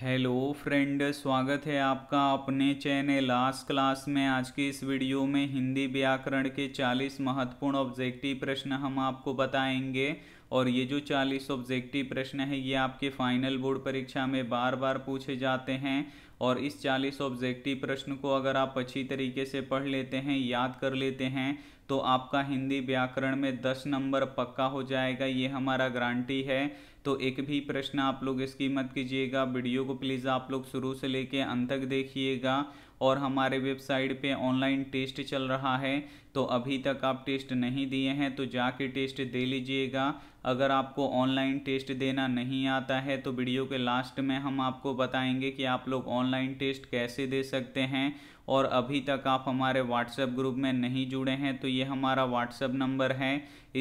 hello friend स्वागत है आपका अपने चैनल लास्ट क्लास में आज के इस वीडियो में हिंदी व्याकरण के 40 महत्वपूर्ण ऑब्जेक्टिव प्रश्न हम आपको बताएंगे और ये जो 40 ऑब्जेक्टिव प्रश्न है ये आपके फाइनल बोर्ड परीक्षा में बार बार पूछे जाते हैं और इस 40 ऑब्जेक्टिव प्रश्न को अगर आप अच्छी तरीके से पढ़ लेते हैं याद कर लेते हैं तो आपका हिंदी व्याकरण में 10 नंबर पक्का हो जाएगा ये हमारा गारंटी है तो एक भी प्रश्न आप लोग इसकी मत कीजिएगा वीडियो को प्लीज़ आप लोग शुरू से लेके अंत तक देखिएगा और हमारे वेबसाइट पे ऑनलाइन टेस्ट चल रहा है तो अभी तक आप टेस्ट नहीं दिए हैं तो जाके टेस्ट दे लीजिएगा अगर आपको ऑनलाइन टेस्ट देना नहीं आता है तो वीडियो के लास्ट में हम आपको बताएंगे कि आप लोग ऑनलाइन टेस्ट कैसे दे सकते हैं और अभी तक आप हमारे व्हाट्सएप ग्रुप में नहीं जुड़े हैं तो ये हमारा व्हाट्सएप नंबर है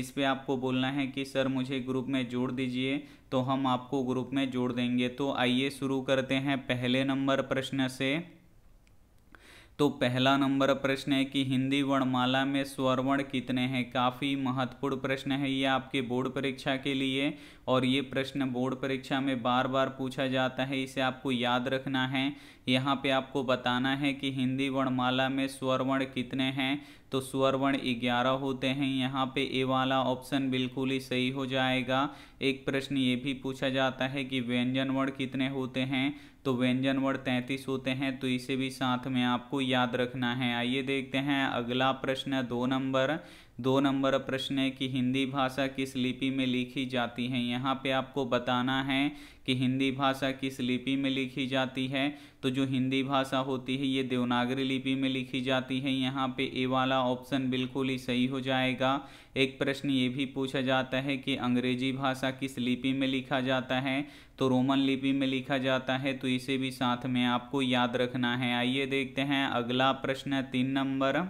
इस पर आपको बोलना है कि सर मुझे ग्रुप में जोड़ दीजिए तो हम आपको ग्रुप में जोड़ देंगे तो आइए शुरू करते हैं पहले नंबर प्रश्न से तो पहला नंबर प्रश्न है कि हिंदी वर्णमाला में स्वरवर्ण कितने हैं काफ़ी महत्वपूर्ण प्रश्न है ये आपके बोर्ड परीक्षा के लिए और ये प्रश्न बोर्ड परीक्षा में बार बार पूछा जाता है इसे आपको याद रखना है यहाँ पे आपको बताना है कि हिंदी वर्णमाला में स्वर वर्ण कितने हैं तो स्वर वर्ण ग्यारह होते हैं यहाँ पे ए वाला ऑप्शन बिल्कुल ही सही हो जाएगा एक प्रश्न ये भी पूछा जाता है कि व्यंजन वर्ण कितने होते हैं तो व्यंजन वर्ण तैंतीस होते हैं तो इसे भी साथ में आपको याद रखना है आइए देखते हैं अगला प्रश्न दो नंबर दो नंबर प्रश्न है कि हिंदी भाषा किस लिपि में लिखी जाती है यहाँ पे आपको बताना है कि हिंदी भाषा किस लिपि में लिखी जाती है तो जो हिंदी भाषा होती है ये देवनागरी लिपि में लिखी जाती है यहाँ पे ए वाला ऑप्शन बिल्कुल ही सही हो जाएगा एक प्रश्न ये भी पूछा जाता है कि अंग्रेजी भाषा किस लिपि में लिखा जाता है तो रोमन लिपि में लिखा जाता है तो इसे भी साथ में आपको याद रखना है आइए देखते हैं अगला प्रश्न तीन नंबर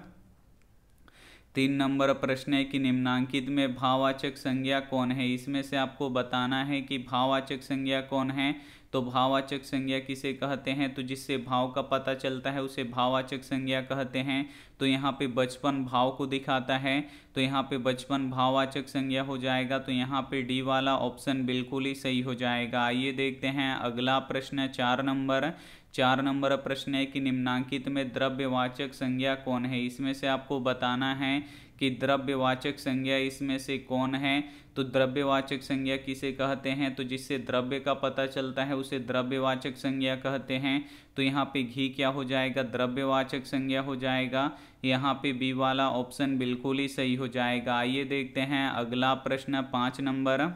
तीन नंबर प्रश्न है कि निम्नांकित में भाववाचक संज्ञा कौन है इसमें से आपको बताना है कि भाववाचक संज्ञा कौन है तो भाववाचक संज्ञा किसे कहते हैं तो जिससे भाव का पता चलता है उसे भाववाचक संज्ञा कहते हैं तो यहाँ पे बचपन भाव को दिखाता है तो यहाँ पे बचपन भाववाचक संज्ञा हो जाएगा तो यहाँ पे डी वाला ऑप्शन बिल्कुल ही सही हो जाएगा आइए देखते हैं अगला प्रश्न चार नंबर चार नंबर प्रश्न है कि निम्नांकित में द्रव्यवाचक संज्ञा कौन है इसमें से आपको बताना है कि द्रव्यवाचक संज्ञा इसमें से कौन है तो द्रव्यवाचक संज्ञा किसे कहते हैं तो जिससे द्रव्य का पता चलता है उसे द्रव्यवाचक संज्ञा कहते हैं तो यहाँ पे घी क्या हो जाएगा द्रव्यवाचक संज्ञा हो जाएगा यहाँ पे बी वाला ऑप्शन बिल्कुल ही सही हो जाएगा आइए देखते हैं अगला प्रश्न पाँच नंबर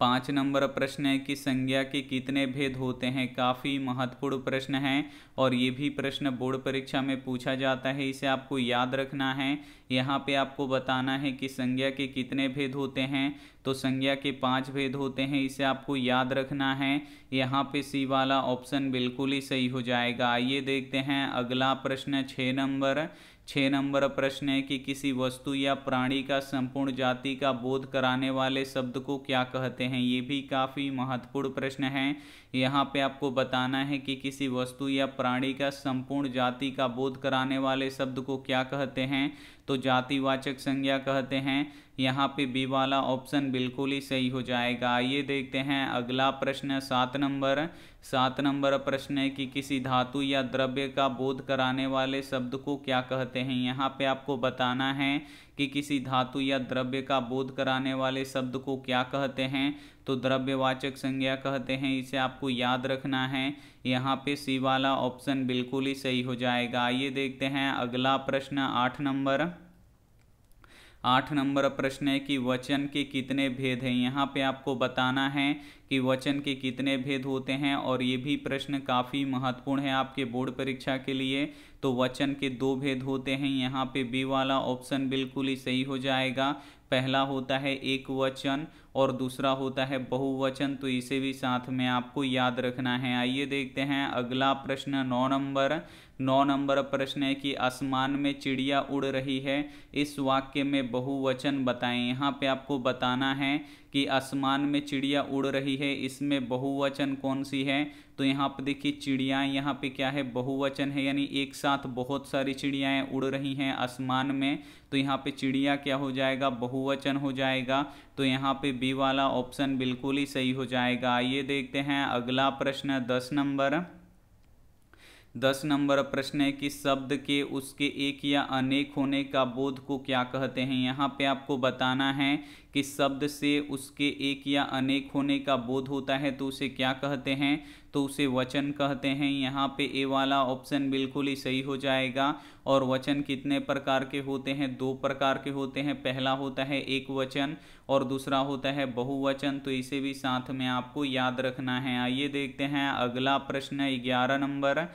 पाँच नंबर प्रश्न है कि संज्ञा के कितने भेद होते हैं काफ़ी महत्वपूर्ण प्रश्न है और ये भी प्रश्न बोर्ड परीक्षा में पूछा जाता है इसे आपको याद रखना है यहाँ पे आपको बताना है कि संज्ञा के कितने भेद होते हैं तो संज्ञा के पांच भेद होते हैं इसे आपको याद रखना है यहाँ पे सी वाला ऑप्शन बिल्कुल ही सही हो जाएगा आइए देखते हैं अगला प्रश्न छः नंबर छः नंबर प्रश्न है कि किसी वस्तु या प्राणी का संपूर्ण जाति का बोध कराने वाले शब्द को क्या कहते हैं ये भी काफ़ी महत्वपूर्ण प्रश्न है यहाँ पे आपको बताना है कि किसी वस्तु या प्राणी का संपूर्ण जाति का बोध कराने वाले शब्द को क्या कहते हैं तो जातिवाचक संज्ञा कहते हैं यहाँ पे बी वाला ऑप्शन बिल्कुल ही सही हो जाएगा आइए देखते हैं अगला प्रश्न सात नंबर सात नंबर प्रश्न है कि किसी धातु या द्रव्य का बोध कराने वाले शब्द को क्या कहते हैं यहाँ पे आपको बताना है कि किसी धातु या द्रव्य का बोध कराने वाले शब्द को क्या कहते हैं तो द्रव्यवाचक संज्ञा कहते हैं इसे आपको याद रखना है यहाँ पे सी वाला ऑप्शन बिल्कुल ही सही हो जाएगा आइए देखते हैं अगला प्रश्न आठ नंबर आठ नंबर प्रश्न है कि वचन के कितने भेद हैं यहाँ पे आपको बताना है कि वचन के कितने भेद होते हैं और ये भी प्रश्न काफ़ी महत्वपूर्ण है आपके बोर्ड परीक्षा के लिए तो वचन के दो भेद होते हैं यहाँ पे बी वाला ऑप्शन बिल्कुल ही सही हो जाएगा पहला होता है एक वचन और दूसरा होता है बहुवचन तो इसे भी साथ में आपको याद रखना है आइए देखते हैं अगला प्रश्न नौ नंबर नौ नंबर प्रश्न है कि आसमान में चिड़िया उड़ रही है इस वाक्य में बहुवचन बताएं यहाँ पे आपको बताना है कि आसमान में चिड़िया उड़ रही है इसमें बहुवचन कौन सी है तो यहाँ पे देखिए चिड़िया यहाँ पे क्या है बहुवचन है यानी एक साथ बहुत सारी चिड़ियाएँ उड़ रही हैं आसमान में तो यहाँ पे चिड़िया क्या हो जाएगा बहुवचन हो जाएगा तो यहाँ पे बी वाला ऑप्शन बिल्कुल ही सही हो जाएगा आइए देखते हैं अगला प्रश्न दस नंबर दस नंबर प्रश्न है कि शब्द के उसके एक या अनेक होने का बोध को क्या कहते हैं यहाँ पे आपको बताना है कि शब्द से उसके एक या अनेक होने का बोध होता है तो उसे क्या कहते हैं तो उसे वचन कहते हैं यहाँ पे ए वाला ऑप्शन बिल्कुल ही सही हो जाएगा और वचन कितने प्रकार के होते हैं दो प्रकार के होते हैं पहला होता है एक वचन और दूसरा होता है बहुवचन तो इसे भी साथ में आपको याद रखना है आइए देखते हैं अगला प्रश्न ग्यारह नंबर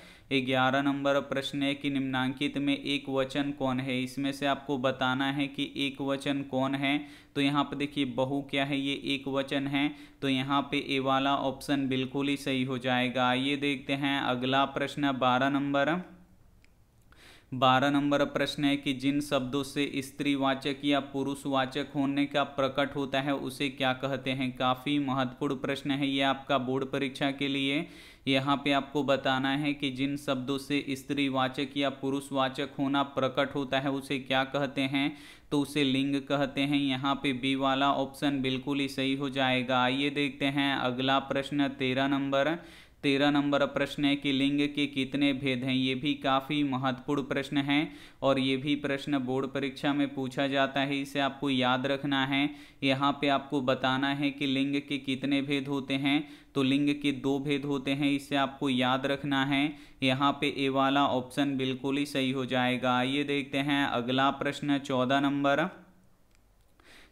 ग्यारह नंबर प्रश्न है कि निम्नांकित में एक वचन कौन है इसमें से आपको बताना है कि एक वचन कौन है तो यहाँ पर देखिए बहु क्या है ये एक वचन है तो यहाँ पे ए वाला ऑप्शन बिल्कुल ही सही हो जाएगा ये देखते हैं अगला प्रश्न बारह नंबर बारह नंबर प्रश्न है कि जिन शब्दों से स्त्रीवाचक या पुरुषवाचक होने का प्रकट होता है उसे क्या कहते हैं काफ़ी महत्वपूर्ण प्रश्न है ये आपका बोर्ड परीक्षा के लिए यहाँ पे आपको बताना है कि जिन शब्दों से स्त्रीवाचक या पुरुषवाचक होना प्रकट होता है उसे क्या कहते हैं तो उसे लिंग कहते हैं यहाँ पे बी वाला ऑप्शन बिल्कुल ही सही हो जाएगा आइए देखते हैं अगला प्रश्न तेरह नंबर तेरह नंबर प्रश्न है कि लिंग के कितने भेद हैं ये भी काफ़ी महत्वपूर्ण प्रश्न है और ये भी प्रश्न बोर्ड परीक्षा में पूछा जाता है इसे आपको याद रखना है यहाँ पे आपको बताना है कि लिंग के कितने भेद होते हैं तो लिंग के दो भेद होते हैं इसे आपको याद रखना है यहाँ पे ए वाला ऑप्शन बिल्कुल ही सही हो जाएगा आइए देखते हैं अगला प्रश्न चौदह नंबर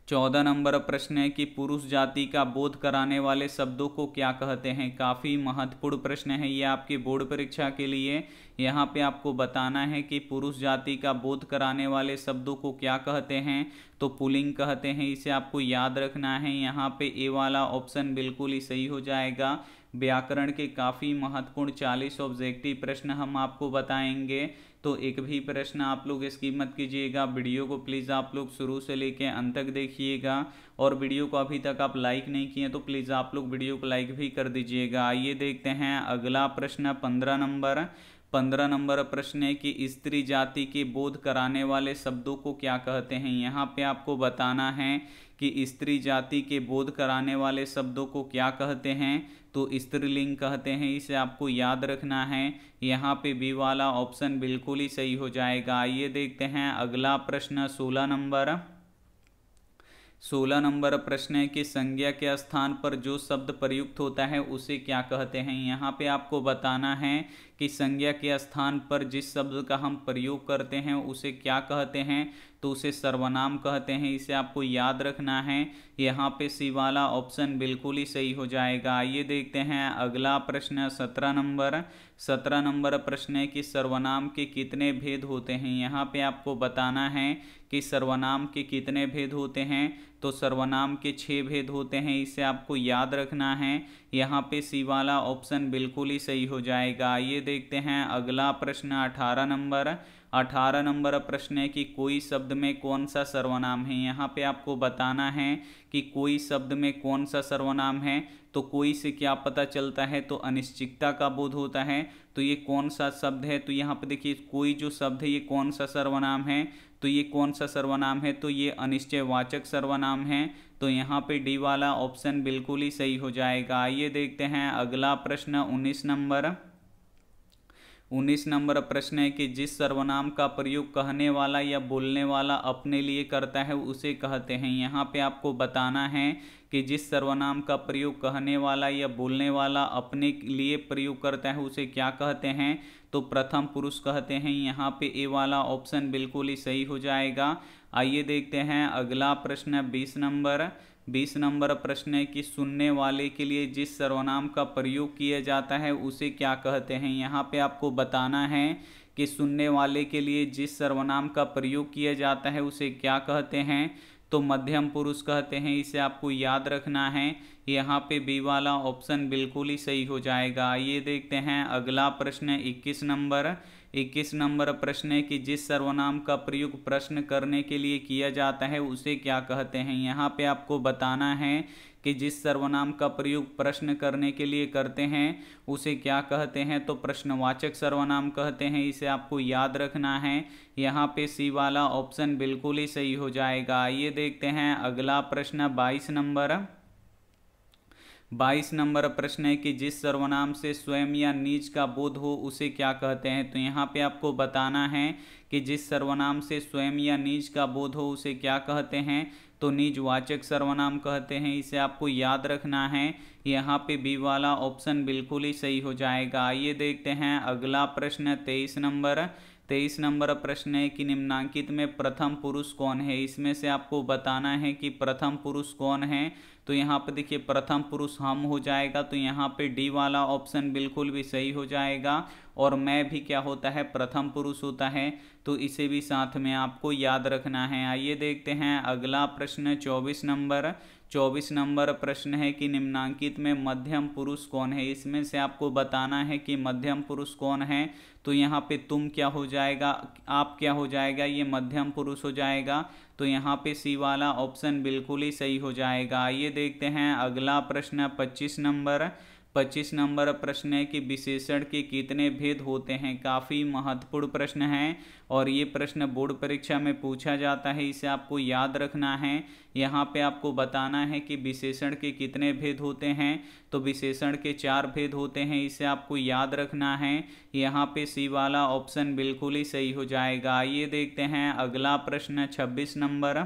चौदह नंबर प्रश्न है कि पुरुष जाति का बोध कराने वाले शब्दों को क्या कहते हैं काफ़ी महत्वपूर्ण प्रश्न है ये आपके बोर्ड परीक्षा के लिए यहाँ पे आपको बताना है कि पुरुष जाति का बोध कराने वाले शब्दों को क्या कहते हैं तो पुलिंग कहते हैं इसे आपको याद रखना है यहाँ पे ए वाला ऑप्शन बिल्कुल ही सही हो जाएगा व्याकरण के काफ़ी महत्वपूर्ण चालीस ऑब्जेक्टिव प्रश्न हम आपको बताएंगे तो एक भी प्रश्न आप लोग इसकी मत कीजिएगा वीडियो को प्लीज़ आप लोग शुरू से लेके अंत तक देखिएगा और वीडियो को अभी तक आप लाइक नहीं किए तो प्लीज़ आप लोग वीडियो को लाइक भी कर दीजिएगा आइए देखते हैं अगला प्रश्न पंद्रह नंबर पंद्रह नंबर प्रश्न है कि स्त्री जाति के बोध कराने वाले शब्दों को क्या कहते हैं यहाँ पे आपको बताना है कि स्त्री जाति के बोध कराने वाले शब्दों को क्या कहते हैं तो स्त्रीलिंग कहते हैं इसे आपको याद रखना है यहाँ पे बी वाला ऑप्शन बिल्कुल ही सही हो जाएगा आइए देखते हैं अगला प्रश्न सोलह नंबर सोलह नंबर प्रश्न है कि संज्ञा के स्थान पर जो शब्द प्रयुक्त होता है उसे क्या कहते हैं यहाँ पे आपको बताना है कि संज्ञा के स्थान पर जिस शब्द का हम प्रयोग करते हैं उसे क्या कहते हैं तो उसे सर्वनाम कहते हैं इसे आपको याद रखना है यहाँ पे सी वाला ऑप्शन बिल्कुल ही सही हो जाएगा आइए देखते हैं अगला प्रश्न सत्रह नंबर सत्रह नंबर प्रश्न है कि सर्वनाम के कितने भेद होते हैं यहाँ पे आपको बताना है कि सर्वनाम के कितने भेद होते हैं तो सर्वनाम के छः भेद होते हैं इसे आपको याद रखना है यहाँ पे सी वाला ऑप्शन बिल्कुल ही सही हो जाएगा आइए देखते हैं अगला प्रश्न अठारह नंबर अठारह नंबर प्रश्न है कि कोई शब्द में कौन सा सर्वनाम है यहाँ पे आपको बताना है कि कोई शब्द में कौन सा सर्वनाम है तो कोई से क्या पता चलता है तो अनिश्चितता का बोध होता है तो ये कौन सा शब्द है तो यहाँ पे देखिए कोई जो शब्द है ये कौन सा सर्वनाम है तो ये कौन सा सर्वनाम है तो ये अनिश्चय वाचक सर्वनाम है तो यहाँ पे डी वाला ऑप्शन बिल्कुल ही सही हो जाएगा आइए देखते हैं अगला प्रश्न उन्नीस नंबर उन्नीस नंबर प्रश्न है कि जिस सर्वनाम का प्रयोग कहने वाला या बोलने वाला अपने लिए करता है उसे कहते हैं यहाँ पे आपको बताना है कि जिस सर्वनाम का प्रयोग कहने वाला या बोलने वाला अपने लिए प्रयोग करता है उसे क्या कहते हैं तो प्रथम पुरुष कहते हैं यहाँ पे ए वाला ऑप्शन बिल्कुल ही सही हो जाएगा आइए देखते हैं अगला प्रश्न है बीस नंबर बीस नंबर प्रश्न है कि सुनने वाले के लिए जिस सर्वनाम का प्रयोग किया जाता है उसे क्या कहते हैं यहाँ पे आपको बताना है कि सुनने वाले के लिए जिस सर्वनाम का प्रयोग किया जाता है उसे क्या कहते हैं तो मध्यम पुरुष कहते हैं इसे आपको याद रखना है यहाँ पे बी वाला ऑप्शन बिल्कुल ही सही हो जाएगा आइए देखते हैं अगला प्रश्न 21 नंबर इक्कीस नंबर प्रश्न है कि जिस सर्वनाम का प्रयोग प्रश्न करने के लिए किया जाता है उसे क्या कहते हैं यहाँ पे आपको बताना है कि जिस सर्वनाम का प्रयोग प्रश्न करने के लिए करते हैं उसे क्या कहते हैं तो प्रश्नवाचक सर्वनाम कहते हैं इसे आपको याद रखना है यहाँ पे सी वाला ऑप्शन बिल्कुल ही सही हो जाएगा आइए देखते हैं अगला प्रश्न बाईस नंबर बाईस नंबर प्रश्न है कि जिस सर्वनाम से स्वयं या निज का बोध हो उसे क्या कहते हैं तो यहाँ पे आपको बताना है कि जिस सर्वनाम से स्वयं या निज का बोध हो उसे क्या कहते हैं तो निजवाचक सर्वनाम कहते हैं इसे आपको याद रखना है यहाँ पे बी वाला ऑप्शन बिल्कुल ही सही हो जाएगा आइए देखते हैं अगला प्रश्न तेईस नंबर तेईस नंबर प्रश्न है कि निम्नांकित में प्रथम पुरुष कौन है इसमें से आपको बताना है कि प्रथम पुरुष कौन है तो यहाँ पे देखिए प्रथम पुरुष हम हो जाएगा तो यहाँ पे डी वाला ऑप्शन बिल्कुल भी सही हो जाएगा और मैं भी क्या होता है प्रथम पुरुष होता है तो इसे भी साथ में आपको याद रखना है आइए देखते हैं अगला प्रश्न चौबीस नंबर चौबीस नंबर प्रश्न है कि निम्नांकित में मध्यम पुरुष कौन है इसमें से आपको बताना है कि मध्यम पुरुष कौन है तो यहाँ पे तुम क्या हो जाएगा आप क्या हो जाएगा ये मध्यम पुरुष हो जाएगा तो यहाँ पे सी वाला ऑप्शन बिल्कुल ही सही हो जाएगा आइए देखते हैं अगला प्रश्न पच्चीस नंबर पच्चीस नंबर प्रश्न है कि विशेषण के कितने भेद होते हैं काफ़ी महत्वपूर्ण प्रश्न है और ये प्रश्न बोर्ड परीक्षा में पूछा जाता है इसे आपको याद रखना है यहाँ पे आपको बताना है कि विशेषण के कितने भेद होते हैं तो विशेषण के चार भेद होते हैं इसे आपको याद रखना है यहाँ पे सी वाला ऑप्शन बिल्कुल ही सही हो जाएगा आइए देखते हैं अगला प्रश्न छब्बीस नंबर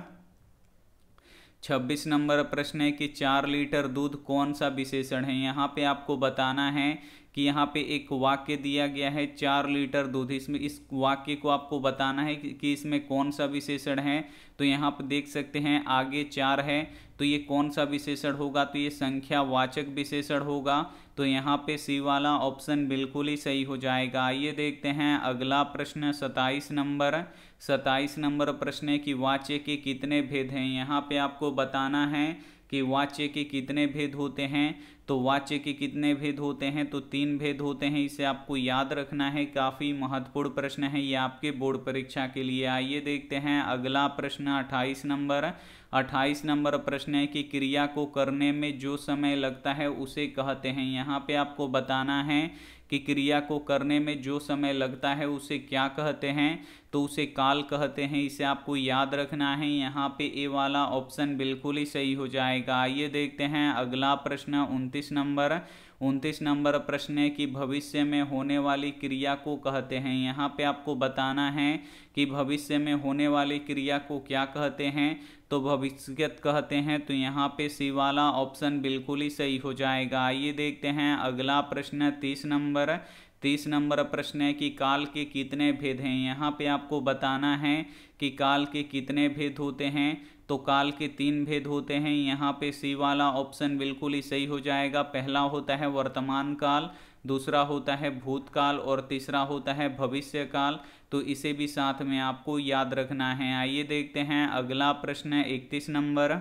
छब्बीस नंबर प्रश्न है कि चार लीटर दूध कौन सा विशेषण है यहाँ पे आपको बताना है कि यहाँ पे एक वाक्य दिया गया है चार लीटर दूध इसमें इस वाक्य को आपको बताना है कि, इसमें कौन सा विशेषण है तो यहाँ पर देख सकते हैं आगे चार है तो ये कौन सा विशेषण होगा तो ये संख्यावाचक विशेषण होगा तो यहाँ पे सी वाला ऑप्शन बिल्कुल ही सही हो जाएगा आइए देखते हैं अगला प्रश्न सताइस नंबर सताइस नंबर प्रश्न है कि वाच्य के कितने भेद हैं यहाँ पे आपको बताना है कि वाच्य के कितने भेद होते हैं तो वाच्य के कितने भेद होते हैं तो तीन भेद होते हैं इसे आपको याद रखना है काफ़ी महत्वपूर्ण प्रश्न है ये आपके बोर्ड परीक्षा के लिए आइए देखते हैं अगला प्रश्न अट्ठाईस नंबर अट्ठाईस नंबर प्रश्न है कि क्रिया को करने में जो समय लगता है उसे कहते हैं यहाँ पे आपको बताना है कि क्रिया को करने में जो समय लगता है उसे क्या कहते हैं तो उसे काल कहते हैं इसे आपको याद रखना है यहाँ पे ए वाला ऑप्शन बिल्कुल ही सही हो जाएगा आइए देखते हैं अगला प्रश्न उनतीस नंबर उनतीस नंबर प्रश्न है कि भविष्य में होने वाली क्रिया को कहते हैं यहाँ पे आपको बताना है कि भविष्य में होने वाली क्रिया को क्या कहते हैं तो भविष्यत कहते हैं तो यहाँ पे सी वाला ऑप्शन बिल्कुल ही सही हो जाएगा आइए देखते हैं अगला प्रश्न तीस नंबर तीस नंबर प्रश्न है कि काल के कितने भेद हैं यहाँ पे आपको बताना है कि काल के कितने भेद होते हैं तो काल के तीन भेद होते हैं यहाँ पे सी वाला ऑप्शन बिल्कुल ही सही हो जाएगा पहला होता है वर्तमान काल दूसरा होता है भूतकाल और तीसरा होता है भविष्य काल तो इसे भी साथ में आपको याद रखना है आइए देखते हैं अगला प्रश्न है इकतीस नंबर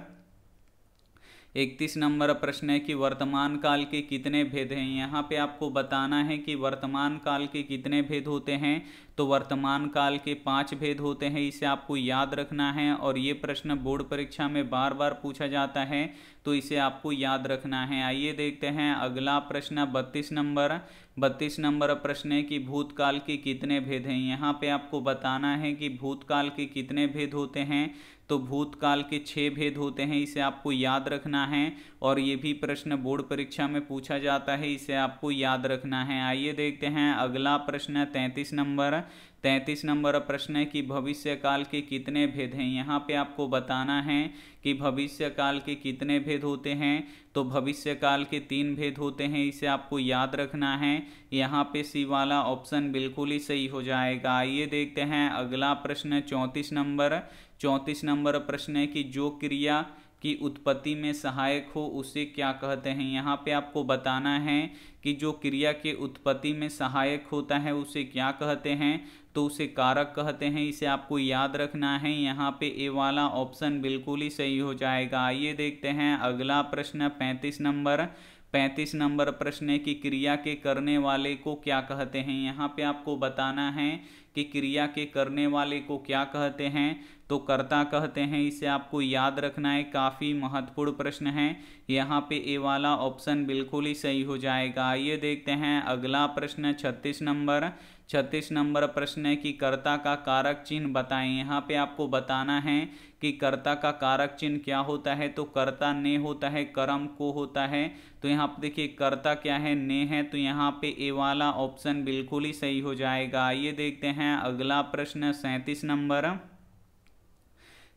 इकतीस नंबर प्रश्न है कि वर्तमान काल के कितने भेद हैं यहाँ पे आपको बताना है कि वर्तमान काल के कितने भेद होते हैं तो वर्तमान काल के पांच भेद होते हैं इसे आपको याद रखना है और ये प्रश्न बोर्ड परीक्षा में बार बार पूछा जाता है तो इसे आपको याद रखना है आइए देखते हैं अगला प्रश्न बत्तीस नंबर बत्तीस नंबर प्रश्न है कि भूतकाल के कितने भेद हैं यहाँ पे आपको बताना है कि भूतकाल के कितने भेद होते हैं तो भूतकाल के छः भेद होते हैं इसे आपको याद रखना है और ये भी प्रश्न बोर्ड परीक्षा में पूछा जाता है इसे आपको याद रखना है आइए देखते हैं अगला प्रश्न तैंतीस नंबर तैंतीस नंबर प्रश्न है कि भविष्य काल के कितने भेद हैं यहाँ पे आपको बताना है कि भविष्य काल के कितने भेद होते हैं तो भविष्य काल के तीन भेद होते हैं इसे आपको याद रखना है यहाँ पे सी वाला ऑप्शन बिल्कुल ही सही हो जाएगा आइए देखते हैं अगला प्रश्न चौंतीस नंबर चौंतीस नंबर प्रश्न है कि जो क्रिया की उत्पत्ति में सहायक हो उसे क्या कहते हैं यहाँ पे आपको बताना है कि जो क्रिया के उत्पत्ति में सहायक होता है उसे क्या कहते हैं तो उसे कारक कहते हैं इसे आपको याद रखना है यहाँ पे ए वाला ऑप्शन बिल्कुल ही सही हो जाएगा आइए देखते हैं अगला प्रश्न पैंतीस नंबर पैंतीस नंबर प्रश्न है कि क्रिया के करने वाले को क्या कहते हैं यहाँ पे आपको बताना है कि क्रिया के करने वाले को क्या कहते हैं तो कर्ता कहते हैं इसे आपको याद रखना है काफ़ी महत्वपूर्ण प्रश्न है यहाँ पे ए वाला ऑप्शन बिल्कुल ही सही हो जाएगा आइए देखते हैं अगला प्रश्न छत्तीस नंबर छत्तीस नंबर प्रश्न है कि कर्ता का कारक चिन्ह बताएं यहाँ पे आपको बताना है कि कर्ता का कारक चिन्ह क्या होता है तो कर्ता ने होता है कर्म को होता है तो यहाँ पे देखिए कर्ता क्या है ने है तो यहाँ पे ए वाला ऑप्शन बिल्कुल ही सही हो जाएगा आइए देखते हैं अगला प्रश्न सैंतीस नंबर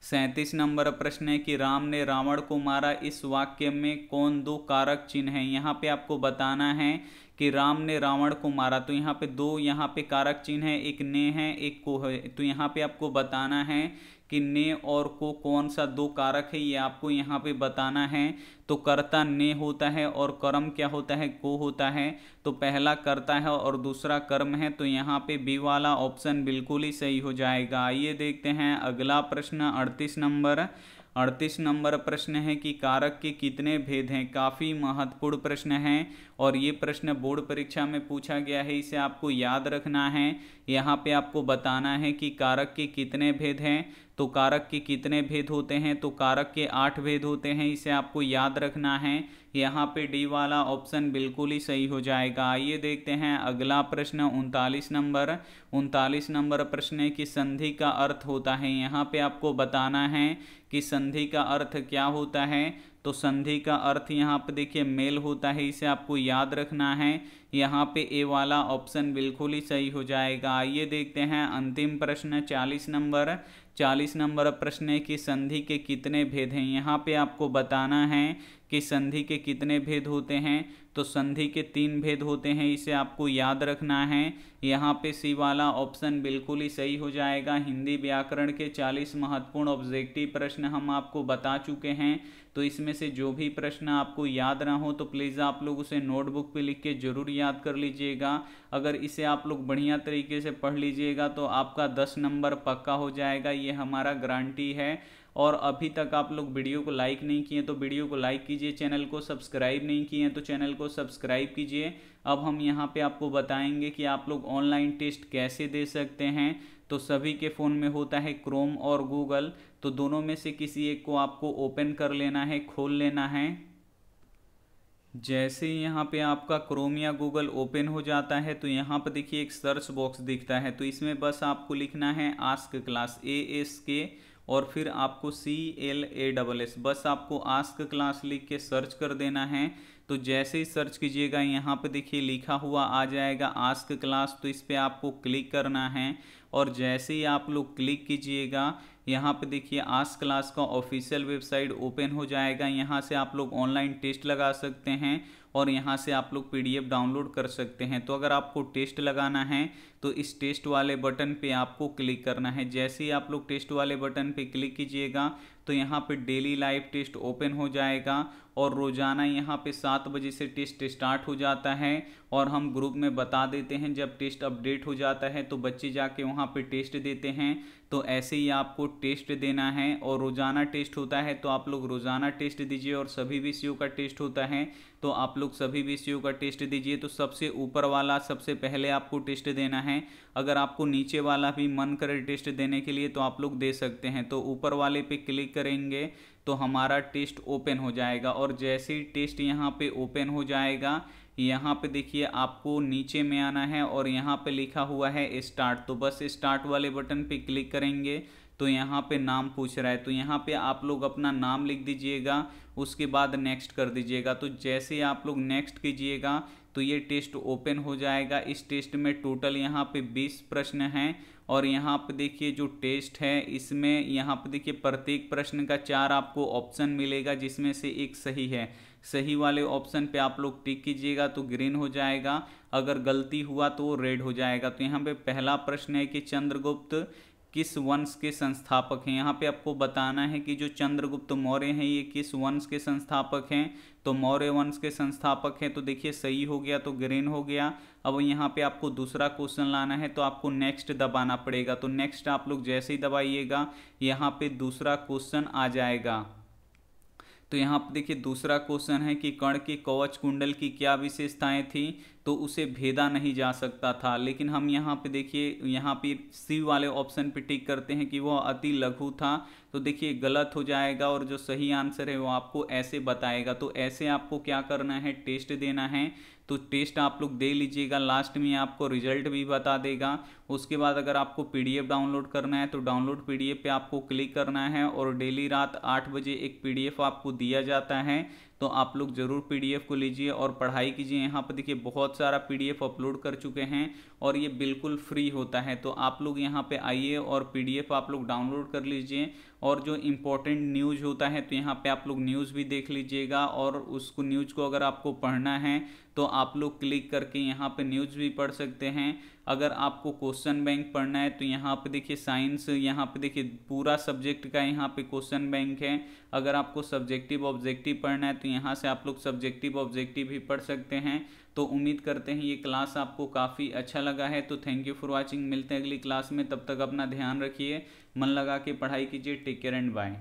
सैंतीस नंबर प्रश्न है कि राम ने रावण को मारा इस वाक्य में कौन दो कारक चिन्ह हैं यहाँ पे आपको बताना है कि राम ने रावण को मारा तो यहाँ पे दो यहाँ पे कारक चिन्ह है एक ने है एक को है तो यहाँ पे आपको बताना है कि ने और को कौन सा दो कारक है ये आपको यहाँ पे बताना है तो कर्ता ने होता है और कर्म क्या होता है को होता है तो पहला कर्ता है और दूसरा कर्म है तो यहाँ पे बी वाला ऑप्शन बिल्कुल ही सही हो जाएगा आइए देखते हैं अगला प्रश्न अड़तीस नंबर अड़तीस नंबर प्रश्न है कि कारक के कितने भेद हैं काफ़ी महत्वपूर्ण प्रश्न है और ये प्रश्न बोर्ड परीक्षा में पूछा गया है इसे आपको याद रखना है यहाँ पे आपको बताना है कि कारक के कितने भेद हैं तो कारक के कितने भेद होते हैं तो कारक के आठ भेद होते हैं इसे आपको याद रखना है यहाँ पे डी वाला ऑप्शन बिल्कुल ही सही हो जाएगा आइए देखते हैं अगला प्रश्न उनतालीस नंबर उनतालीस नंबर प्रश्न की संधि का अर्थ होता है यहाँ पे आपको बताना है कि संधि का अर्थ क्या होता है तो संधि का अर्थ यहाँ पे देखिए मेल होता है इसे आपको याद रखना है यहाँ पे ए वाला ऑप्शन बिल्कुल ही सही हो जाएगा आइए देखते हैं अंतिम प्रश्न चालीस नंबर चालीस नंबर प्रश्न है कि संधि के कितने भेद हैं यहाँ पे आपको बताना है कि संधि के कितने भेद होते हैं तो संधि के तीन भेद होते हैं इसे आपको याद रखना है यहाँ पे सी वाला ऑप्शन बिल्कुल ही सही हो जाएगा हिंदी व्याकरण के 40 महत्वपूर्ण ऑब्जेक्टिव प्रश्न हम आपको बता चुके हैं तो इसमें से जो भी प्रश्न आपको याद ना हो तो प्लीज़ आप लोग उसे नोटबुक पे लिख के ज़रूर याद कर लीजिएगा अगर इसे आप लोग बढ़िया तरीके से पढ़ लीजिएगा तो आपका दस नंबर पक्का हो जाएगा ये हमारा गारंटी है और अभी तक आप लोग वीडियो को लाइक नहीं किए तो वीडियो को लाइक कीजिए चैनल को सब्सक्राइब नहीं किए तो चैनल को सब्सक्राइब कीजिए अब हम यहाँ पे आपको बताएंगे कि आप लोग ऑनलाइन टेस्ट कैसे दे सकते हैं तो सभी के फ़ोन में होता है क्रोम और गूगल तो दोनों में से किसी एक को आपको ओपन कर लेना है खोल लेना है जैसे यहाँ पे आपका क्रोम या गूगल ओपन हो जाता है तो यहाँ पर देखिए एक सर्च बॉक्स दिखता है तो इसमें बस आपको लिखना है आस्क क्लास ए एस के और फिर आपको C L A double S बस आपको आस्क क्लास लिख के सर्च कर देना है तो जैसे ही सर्च कीजिएगा यहाँ पे देखिए लिखा हुआ आ जाएगा आस्क क्लास तो इस पर आपको क्लिक करना है और जैसे ही आप लोग क्लिक कीजिएगा यहाँ पे देखिए आस्क क्लास का ऑफिशियल वेबसाइट ओपन हो जाएगा यहाँ से आप लोग ऑनलाइन टेस्ट लगा सकते हैं और यहाँ से आप लोग पीडीएफ डाउनलोड कर सकते हैं तो अगर आपको टेस्ट लगाना है तो इस टेस्ट वाले बटन पे आपको क्लिक करना है जैसे ही आप लोग टेस्ट वाले बटन पे क्लिक कीजिएगा तो यहाँ पे डेली लाइव टेस्ट ओपन हो जाएगा और रोज़ाना यहाँ पे सात बजे से टेस्ट स्टार्ट हो जाता है और हम ग्रुप में बता देते हैं जब टेस्ट अपडेट हो जाता है तो बच्चे जाके वहाँ पे टेस्ट देते हैं तो ऐसे ही आपको टेस्ट देना है और रोज़ाना टेस्ट होता है तो आप लोग रोज़ाना टेस्ट दीजिए और सभी विषयों का टेस्ट होता है तो आप लोग सभी विषयों का टेस्ट दीजिए तो सबसे ऊपर वाला सबसे पहले आपको टेस्ट देना है अगर आपको नीचे वाला भी मन करे टेस्ट देने के लिए तो आप लोग दे सकते हैं तो ऊपर वाले पे क्लिक करेंगे तो हमारा टेस्ट ओपन हो जाएगा और जैसे ही टेस्ट यहाँ पे ओपन हो जाएगा यहाँ पे देखिए आपको नीचे में आना है और यहाँ पे लिखा हुआ है स्टार्ट तो बस स्टार्ट वाले बटन पे क्लिक करेंगे तो यहाँ पे नाम पूछ रहा है तो यहाँ पे आप लोग अपना नाम लिख दीजिएगा उसके बाद नेक्स्ट कर दीजिएगा तो जैसे आप लोग नेक्स्ट कीजिएगा तो ये टेस्ट ओपन हो जाएगा इस टेस्ट में टोटल यहाँ पे बीस प्रश्न हैं और यहाँ पे देखिए जो टेस्ट है इसमें यहाँ पे देखिए प्रत्येक प्रश्न का चार आपको ऑप्शन मिलेगा जिसमें से एक सही है सही वाले ऑप्शन पे आप लोग टिक कीजिएगा तो ग्रीन हो जाएगा अगर गलती हुआ तो वो रेड हो जाएगा तो यहाँ पे पहला प्रश्न है कि चंद्रगुप्त किस वंश के संस्थापक हैं यहाँ पे आपको बताना है कि जो चंद्रगुप्त मौर्य हैं ये किस वंश के संस्थापक हैं तो मौर्य वंश के संस्थापक हैं तो देखिए सही हो गया तो ग्रीन हो गया अब यहाँ पे आपको दूसरा क्वेश्चन लाना है तो आपको नेक्स्ट दबाना पड़ेगा तो नेक्स्ट आप लोग जैसे ही दबाइएगा यहाँ पे दूसरा क्वेश्चन आ जाएगा तो यहाँ पर देखिए दूसरा क्वेश्चन है कि कर्ण के कवच कुंडल की क्या विशेषताएं थी तो उसे भेदा नहीं जा सकता था लेकिन हम यहाँ पे देखिए यहाँ पे सी वाले ऑप्शन पे टिक करते हैं कि वह अति लघु था तो देखिए गलत हो जाएगा और जो सही आंसर है वो आपको ऐसे बताएगा तो ऐसे आपको क्या करना है टेस्ट देना है तो टेस्ट आप लोग दे लीजिएगा लास्ट में आपको रिजल्ट भी बता देगा उसके बाद अगर आपको पीडीएफ डाउनलोड करना है तो डाउनलोड पीडीएफ पे आपको क्लिक करना है और डेली रात आठ बजे एक पीडीएफ आपको दिया जाता है तो आप लोग ज़रूर पीडीएफ को लीजिए और पढ़ाई कीजिए यहाँ पर देखिए बहुत सारा पीडीएफ अपलोड कर चुके हैं और ये बिल्कुल फ्री होता है तो आप लोग यहाँ पर आइए और पीडीएफ आप लोग डाउनलोड कर लीजिए और जो इम्पोर्टेंट न्यूज होता है तो यहाँ पे आप लोग न्यूज़ भी देख लीजिएगा और उसको न्यूज को अगर आपको पढ़ना है तो आप लोग क्लिक करके यहाँ पे न्यूज भी पढ़ सकते हैं अगर आपको क्वेश्चन बैंक पढ़ना है तो यहाँ पे देखिए साइंस यहाँ पे देखिए पूरा सब्जेक्ट का यहाँ पे क्वेश्चन बैंक है अगर आपको सब्जेक्टिव ऑब्जेक्टिव पढ़ना है तो यहाँ से आप लोग सब्जेक्टिव ऑब्जेक्टिव भी पढ़ सकते हैं तो उम्मीद करते हैं ये क्लास आपको काफ़ी अच्छा लगा है तो थैंक यू फॉर वॉचिंग मिलते हैं अगली क्लास में तब तक अपना ध्यान रखिए मन लगा के पढ़ाई कीजिए टेक केयर एंड बाय